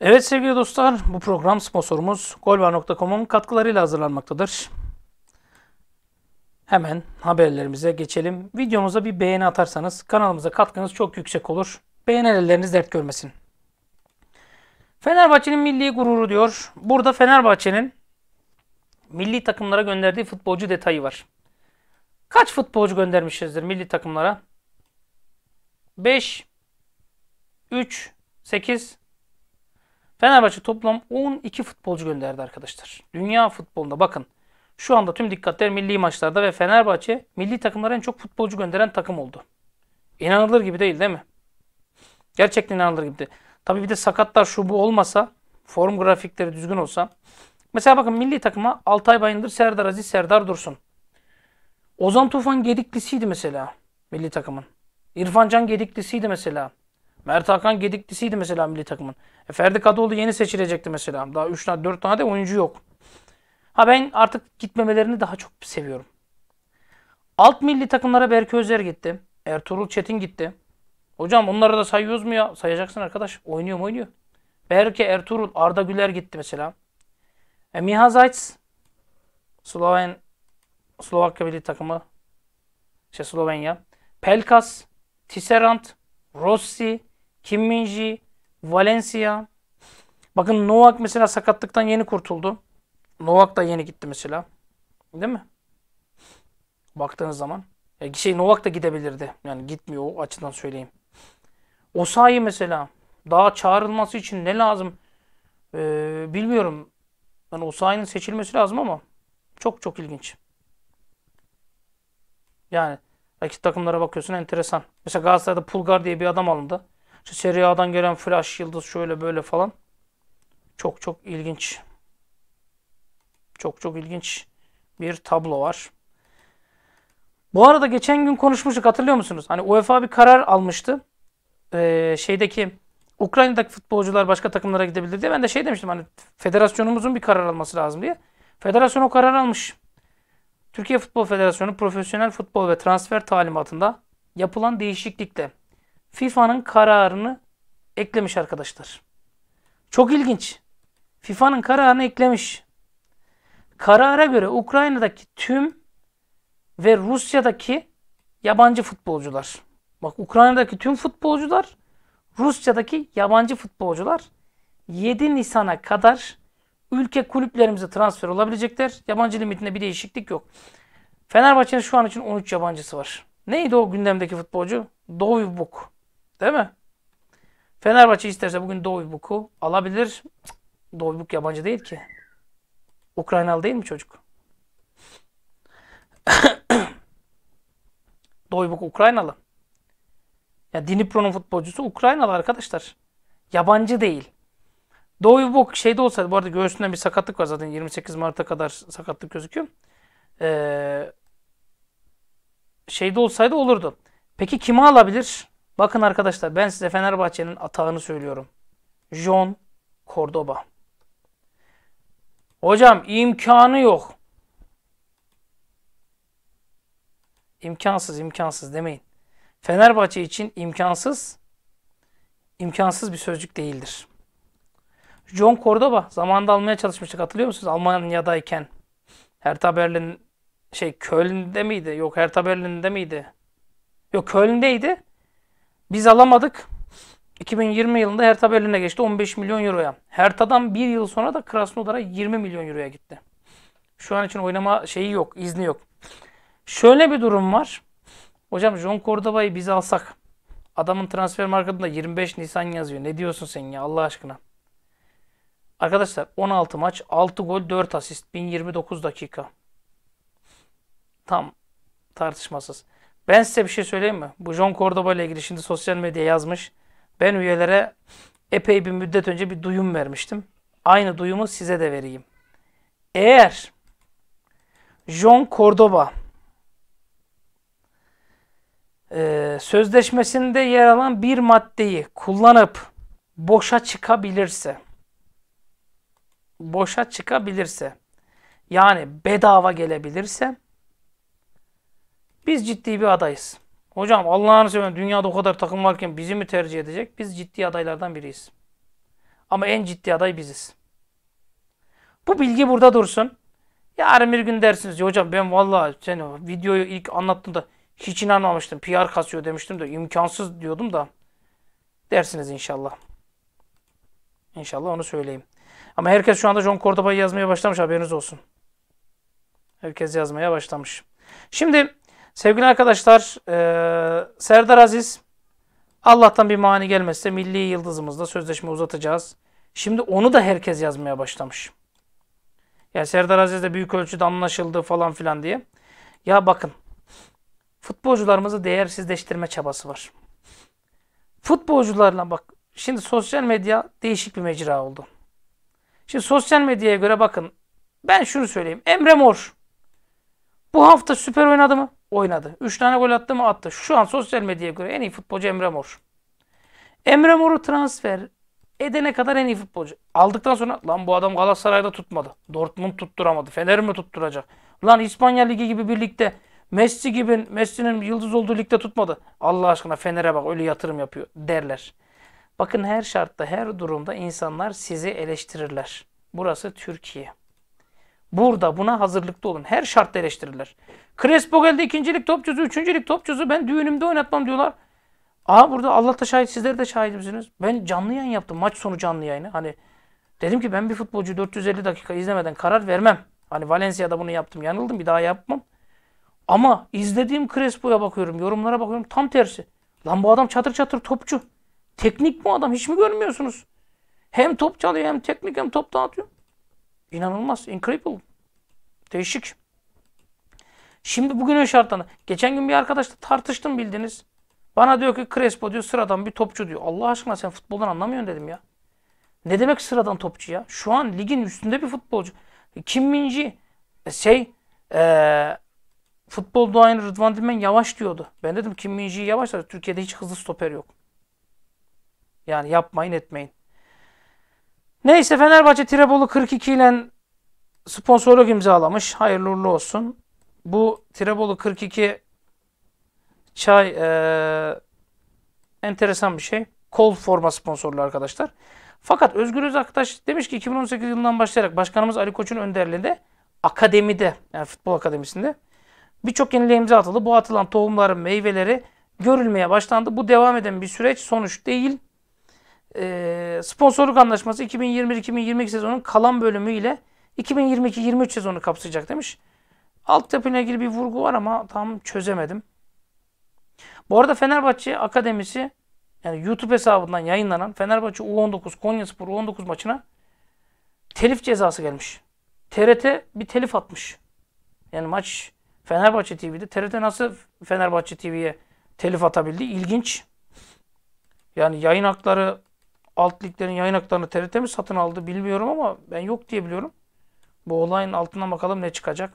Evet sevgili dostlar bu program sponsorumuz Golva.com'un katkılarıyla hazırlanmaktadır. Hemen haberlerimize geçelim. Videomuza bir beğeni atarsanız kanalımıza katkınız çok yüksek olur. Beğenen elleriniz dert görmesin. Fenerbahçe'nin milli gururu diyor. Burada Fenerbahçe'nin milli takımlara gönderdiği futbolcu detayı var. Kaç futbolcu göndermişizdir milli takımlara? 5 3 8 Fenerbahçe toplam 12 futbolcu gönderdi arkadaşlar. Dünya futbolunda bakın. Şu anda tüm dikkatler milli maçlarda ve Fenerbahçe milli takımlara en çok futbolcu gönderen takım oldu. İnanılır gibi değil değil mi? Gerçekten inanılır gibi değil. Tabii bir de sakatlar şu bu olmasa, form grafikleri düzgün olsa. Mesela bakın milli takıma Altay Bayındır, Serdar Aziz, Serdar Dursun. Ozan Tufan Gediklisiydi mesela milli takımın. İrfan Can Gediklisiydi mesela. Mert Hakan gediklisiydi mesela milli takımın. E Ferdi Kadıoğlu yeni seçilecekti mesela. Daha 3 tane 4 tane de oyuncu yok. Ha ben artık gitmemelerini daha çok seviyorum. Alt milli takımlara Berke Özer gitti. Ertuğrul Çetin gitti. Hocam onları da sayıyoruz mu ya? Sayacaksın arkadaş. Oynuyor mu oynuyor. Berke Ertuğrul Arda Güler gitti mesela. E, Miha Zajc Sloven Slovakya milli takımı şey Slovenya. Pelkas, Tisserand, Rossi, kim Minji, Valencia. Bakın Novak mesela sakatlıktan yeni kurtuldu. Novak da yeni gitti mesela. Değil mi? Baktığınız zaman. Ya e, şey Novak da gidebilirdi. Yani gitmiyor o açıdan söyleyeyim. Osayi mesela daha çağrılması için ne lazım? Ee, bilmiyorum. Yani Osayi'nin seçilmesi lazım ama çok çok ilginç. Yani rakip takımlara bakıyorsun enteresan. Mesela Galatasaray'da Pulgar diye bir adam alındı. İşte Serie A'dan gelen Flash, Yıldız şöyle böyle falan. Çok çok ilginç. Çok çok ilginç bir tablo var. Bu arada geçen gün konuşmuştuk hatırlıyor musunuz? Hani UEFA bir karar almıştı. Ee, şeydeki Ukrayna'daki futbolcular başka takımlara gidebilir diye. Ben de şey demiştim hani federasyonumuzun bir karar alması lazım diye. Federasyon o karar almış. Türkiye Futbol Federasyonu Profesyonel Futbol ve Transfer Talimatı'nda yapılan değişiklikle FIFA'nın kararını eklemiş arkadaşlar. Çok ilginç. FIFA'nın kararını eklemiş. Karara göre Ukrayna'daki tüm ve Rusya'daki yabancı futbolcular. Bak Ukrayna'daki tüm futbolcular, Rusya'daki yabancı futbolcular 7 Nisan'a kadar ülke kulüplerimize transfer olabilecekler. Yabancı limitinde bir değişiklik yok. Fenerbahçe'nin şu an için 13 yabancısı var. Neydi o gündemdeki futbolcu? Dovbuk. Değil mi? Fenerbahçe isterse bugün Doğubuku alabilir. Doğubuk yabancı değil ki. Ukraynalı değil mi çocuk? Doğubuk Ukraynalı. Ya Dinipro'nun futbolcusu Ukraynalı arkadaşlar. Yabancı değil. Doğubuk şeyde olsaydı bu arada göğsünden bir sakatlık var zaten 28 Mart'a kadar sakatlık gözüküyor. Ee, şeyde olsaydı olurdu. Peki kimi alabilir? Bakın arkadaşlar ben size Fenerbahçe'nin atağını söylüyorum. John Cordoba. Hocam imkanı yok. İmkansız imkansız demeyin. Fenerbahçe için imkansız imkansız bir sözcük değildir. John Cordoba zamanında almaya çalışmıştık hatırlıyor musunuz? Almanya'dayken Hertha Berlin şey Köln'de miydi? Yok Hertha Berlin'de miydi? Yok Köln'deydi. Biz alamadık. 2020 yılında Hertha Berlin'e geçti 15 milyon euroya. Hertha'dan bir yıl sonra da Krasnodar'a 20 milyon euroya gitti. Şu an için oynama şeyi yok, izni yok. Şöyle bir durum var. Hocam John Cordoba'yı biz alsak. Adamın transfer marketinde 25 Nisan yazıyor. Ne diyorsun sen ya Allah aşkına? Arkadaşlar 16 maç, 6 gol, 4 asist, 1029 dakika. Tam tartışmasız. Ben size bir şey söyleyeyim mi? Bu John Cordoba ile ilgili şimdi sosyal medyaya yazmış. Ben üyelere epey bir müddet önce bir duyum vermiştim. Aynı duyumu size de vereyim. Eğer John Cordoba e, sözleşmesinde yer alan bir maddeyi kullanıp boşa çıkabilirse boşa çıkabilirse yani bedava gelebilirse biz ciddi bir adayız. Hocam Allah'ını seven dünyada o kadar takım varken bizi mi tercih edecek? Biz ciddi adaylardan biriyiz. Ama en ciddi aday biziz. Bu bilgi burada dursun. Yarın bir gün dersiniz hocam ben valla seni videoyu ilk anlattığımda hiç inanmamıştım. PR kasıyor demiştim de imkansız diyordum da dersiniz inşallah. İnşallah onu söyleyeyim. Ama herkes şu anda John Cordoba'yı yazmaya başlamış haberiniz olsun. Herkes yazmaya başlamış. Şimdi Sevgili arkadaşlar, e, Serdar Aziz, Allah'tan bir mani gelmezse milli yıldızımızla sözleşme uzatacağız. Şimdi onu da herkes yazmaya başlamış. Ya Serdar Aziz de büyük ölçüde anlaşıldı falan filan diye. Ya bakın, futbolcularımızı değersizleştirme çabası var. Futbolcularla bak, şimdi sosyal medya değişik bir mecra oldu. Şimdi sosyal medyaya göre bakın, ben şunu söyleyeyim. Emre Mor bu hafta süper oynadı mı? oynadı. 3 tane gol attı mı attı. Şu an sosyal medyaya göre en iyi futbolcu Emre Mor. Emre Mor'u transfer edene kadar en iyi futbolcu. Aldıktan sonra lan bu adam Galatasaray'da tutmadı. Dortmund tutturamadı. Fener mi tutturacak? Lan İspanya Ligi gibi birlikte Messi gibi Messi'nin yıldız olduğu ligde tutmadı. Allah aşkına Fener'e bak öyle yatırım yapıyor derler. Bakın her şartta her durumda insanlar sizi eleştirirler. Burası Türkiye. Burada buna hazırlıklı olun. Her şartta eleştirirler. Crespo geldi ikincilik topçusu, üçüncülük topçusu. Ben düğünümde oynatmam diyorlar. Aa burada Allah da şahit, sizler de şahidimsiniz. Ben canlı yayın yaptım. Maç sonu canlı yayını. Hani dedim ki ben bir futbolcu 450 dakika izlemeden karar vermem. Hani Valencia'da bunu yaptım. Yanıldım. Bir daha yapmam. Ama izlediğim Crespo'ya bakıyorum. Yorumlara bakıyorum. Tam tersi. Lan bu adam çatır çatır topçu. Teknik bu adam. Hiç mi görmüyorsunuz? Hem top çalıyor hem teknik hem top dağıtıyor. İnanılmaz. Incredible. Değişik. Şimdi bugünün şartlarına. Geçen gün bir arkadaşla tartıştım bildiniz. Bana diyor ki Crespo diyor sıradan bir topçu diyor. Allah aşkına sen futboldan anlamıyorsun dedim ya. Ne demek sıradan topçu ya? Şu an ligin üstünde bir futbolcu. Kim Minci e, şey ee, futbol duayeni Rıdvan Dilmen yavaş diyordu. Ben dedim Kim Minji'yi yavaşlar. Türkiye'de hiç hızlı stoper yok. Yani yapmayın etmeyin. Neyse Fenerbahçe Tirebolu 42 ile sponsorluk imzalamış. Hayırlı uğurlu olsun. Bu Tirebolu 42 çay e, enteresan bir şey. Kol forma sponsorlu arkadaşlar. Fakat Özgür Özaktaş demiş ki 2018 yılından başlayarak başkanımız Ali Koç'un önderliğinde akademide yani futbol akademisinde birçok yeniliğe imza atıldı. Bu atılan tohumların meyveleri görülmeye başlandı. Bu devam eden bir süreç sonuç değil. Ee, sponsorluk anlaşması 2021-2022 sezonun kalan bölümü ile 2022-23 sezonu kapsayacak demiş. Altyapıyla ilgili bir vurgu var ama tam çözemedim. Bu arada Fenerbahçe Akademisi yani YouTube hesabından yayınlanan Fenerbahçe U19 Konyaspor U19 maçına telif cezası gelmiş. TRT bir telif atmış. Yani maç Fenerbahçe TV'de. TRT nasıl Fenerbahçe TV'ye telif atabildi? İlginç. Yani yayın hakları alt liglerin yayın haklarını TRT mi satın aldı bilmiyorum ama ben yok diye biliyorum. Bu olayın altına bakalım ne çıkacak.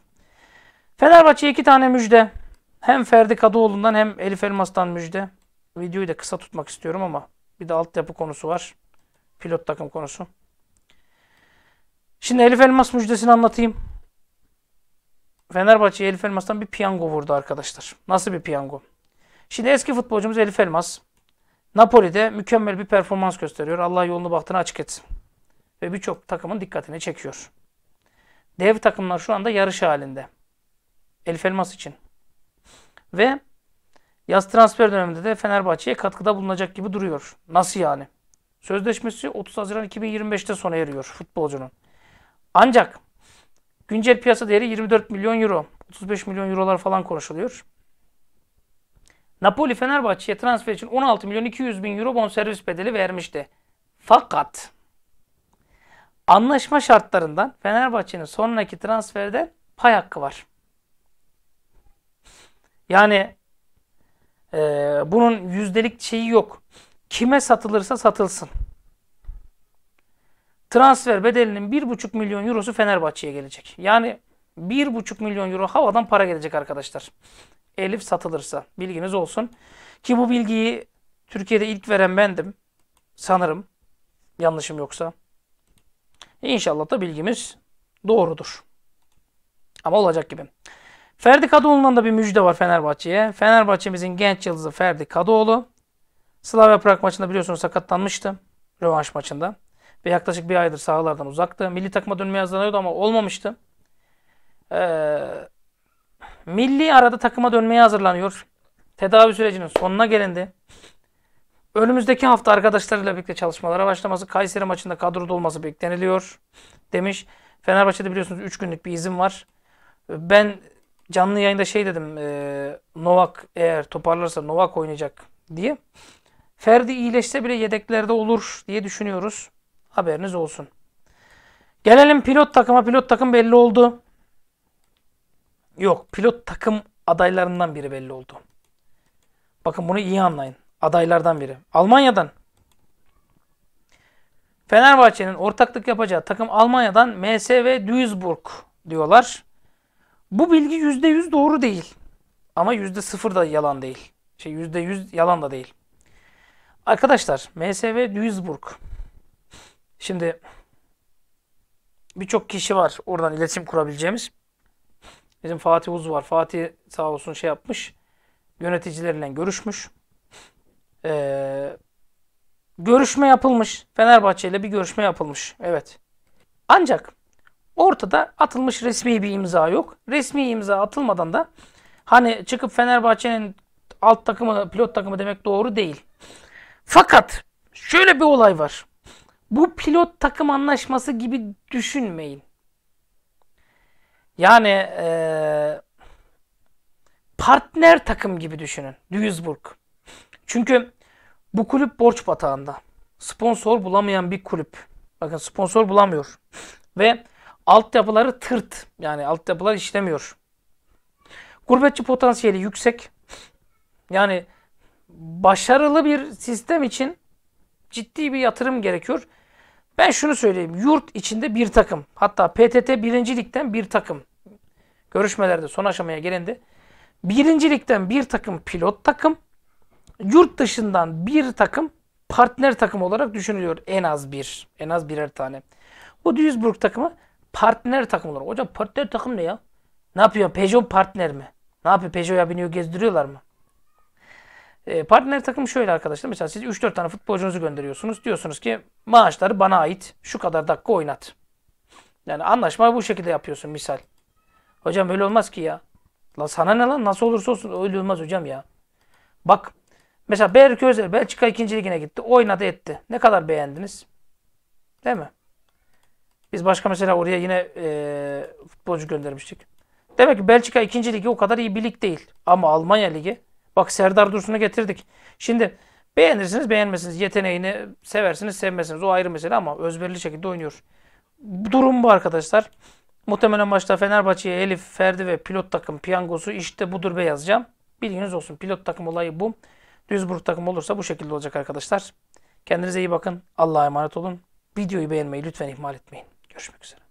Fenerbahçe'ye iki tane müjde. Hem Ferdi Kadıoğlu'ndan hem Elif Elmas'tan müjde. Videoyu da kısa tutmak istiyorum ama bir de altyapı konusu var. Pilot takım konusu. Şimdi Elif Elmas müjdesini anlatayım. Fenerbahçe Elif Elmas'tan bir piyango vurdu arkadaşlar. Nasıl bir piyango? Şimdi eski futbolcumuz Elif Elmas Napoli'de mükemmel bir performans gösteriyor. Allah yolunu baktığını açık etsin. Ve birçok takımın dikkatini çekiyor. Dev takımlar şu anda yarış halinde. Elif Elmas için. Ve yaz transfer döneminde de Fenerbahçe'ye katkıda bulunacak gibi duruyor. Nasıl yani? Sözleşmesi 30 Haziran 2025'te sona eriyor futbolcunun. Ancak güncel piyasa değeri 24 milyon euro. 35 milyon eurolar falan konuşuluyor. Napoli Fenerbahçe'ye transfer için 16 milyon 200 bin euro bonservis bedeli vermişti. Fakat anlaşma şartlarından Fenerbahçe'nin sonraki transferde pay hakkı var. Yani e, bunun yüzdelik şeyi yok. Kime satılırsa satılsın. Transfer bedelinin 1,5 milyon eurosu Fenerbahçe'ye gelecek. Yani 1,5 milyon euro havadan para gelecek arkadaşlar. Elif satılırsa. Bilginiz olsun. Ki bu bilgiyi Türkiye'de ilk veren bendim. Sanırım. Yanlışım yoksa. İnşallah da bilgimiz doğrudur. Ama olacak gibi. Ferdi Kadıoğlu'ndan da bir müjde var Fenerbahçe'ye. Fenerbahçe'mizin genç yıldızı Ferdi Kadıoğlu. Slavia Prag maçında biliyorsunuz sakatlanmıştı. Rövanş maçında. Ve yaklaşık bir aydır sahalardan uzaktı. Milli takıma dönmeye hazırlanıyordu ama olmamıştı. Ee, Milli arada takıma dönmeye hazırlanıyor. Tedavi sürecinin sonuna gelindi. Önümüzdeki hafta arkadaşlarıyla birlikte çalışmalara başlaması, Kayseri maçında kadroda olması bekleniliyor demiş. Fenerbahçe'de biliyorsunuz 3 günlük bir izin var. Ben canlı yayında şey dedim e, Novak eğer toparlarsa Novak oynayacak diye. Ferdi iyileşse bile yedeklerde olur diye düşünüyoruz. Haberiniz olsun. Gelelim pilot takıma. Pilot takım belli oldu. Yok pilot takım adaylarından biri belli oldu. Bakın bunu iyi anlayın. Adaylardan biri. Almanya'dan. Fenerbahçe'nin ortaklık yapacağı takım Almanya'dan MSV Duisburg diyorlar. Bu bilgi %100 doğru değil. Ama %0 da yalan değil. Şey %100 yalan da değil. Arkadaşlar MSV Duisburg. Şimdi birçok kişi var oradan iletişim kurabileceğimiz. Bizim Fatih Uz var. Fatih sağ olsun şey yapmış. Yöneticileriyle görüşmüş. Ee, görüşme yapılmış. Fenerbahçe ile bir görüşme yapılmış. Evet. Ancak ortada atılmış resmi bir imza yok. Resmi imza atılmadan da hani çıkıp Fenerbahçe'nin alt takımı, pilot takımı demek doğru değil. Fakat şöyle bir olay var. Bu pilot takım anlaşması gibi düşünmeyin. Yani e, partner takım gibi düşünün Duisburg. Çünkü bu kulüp borç batağında. Sponsor bulamayan bir kulüp. Bakın sponsor bulamıyor. Ve altyapıları tırt. Yani altyapılar işlemiyor. Gurbetçi potansiyeli yüksek. Yani başarılı bir sistem için ciddi bir yatırım gerekiyor. Ben şunu söyleyeyim. Yurt içinde bir takım. Hatta PTT birincilikten bir takım. Görüşmelerde son aşamaya gelindi. Birincilikten bir takım pilot takım. Yurt dışından bir takım partner takım olarak düşünülüyor. En az bir. En az birer tane. Bu Duisburg takımı partner takım olarak. Hocam partner takım ne ya? Ne yapıyor? Peugeot partner mi? Ne yapıyor? Peugeot'a biniyor gezdiriyorlar mı? E, partner takım şöyle arkadaşlar. Mesela siz 3-4 tane futbolcunuzu gönderiyorsunuz. Diyorsunuz ki maaşları bana ait. Şu kadar dakika oynat. Yani anlaşma bu şekilde yapıyorsun misal. Hocam öyle olmaz ki ya. La sana ne lan nasıl olursa olsun öyle olmaz hocam ya. Bak mesela Berk Özel Belçika 2. ligine gitti. Oynadı etti. Ne kadar beğendiniz? Değil mi? Biz başka mesela oraya yine e, futbolcu göndermiştik. Demek ki Belçika 2. ligi o kadar iyi bir lig değil. Ama Almanya ligi Bak Serdar Dursun'u getirdik. Şimdi beğenirsiniz beğenmezsiniz. Yeteneğini seversiniz sevmezsiniz. O ayrı mesele ama özverili şekilde oynuyor. Durum bu arkadaşlar. Muhtemelen maçta Fenerbahçe'ye Elif, Ferdi ve pilot takım piyangosu işte budur be yazacağım. Bilginiz olsun. Pilot takım olayı bu. Duisburg takım olursa bu şekilde olacak arkadaşlar. Kendinize iyi bakın. Allah'a emanet olun. Videoyu beğenmeyi lütfen ihmal etmeyin. Görüşmek üzere.